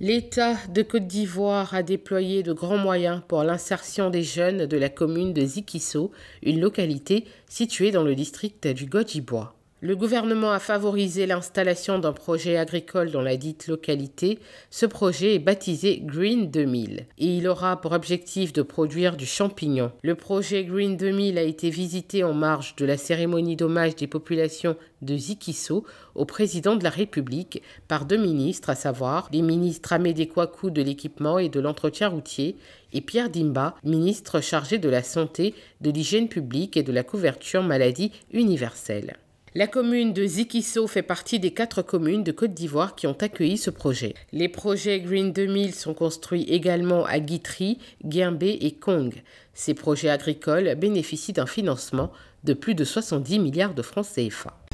L'État de Côte d'Ivoire a déployé de grands moyens pour l'insertion des jeunes de la commune de Zikiso, une localité située dans le district du Godjibois. Le gouvernement a favorisé l'installation d'un projet agricole dans la dite localité. Ce projet est baptisé Green 2000 et il aura pour objectif de produire du champignon. Le projet Green 2000 a été visité en marge de la cérémonie d'hommage des populations de Zikiso au président de la République par deux ministres, à savoir les ministres Amédé Kouakou de l'équipement et de l'entretien routier et Pierre Dimba, ministre chargé de la santé, de l'hygiène publique et de la couverture maladie universelle. La commune de Zikisso fait partie des quatre communes de Côte d'Ivoire qui ont accueilli ce projet. Les projets Green 2000 sont construits également à Guitry, Guimbé et Kong. Ces projets agricoles bénéficient d'un financement de plus de 70 milliards de francs CFA.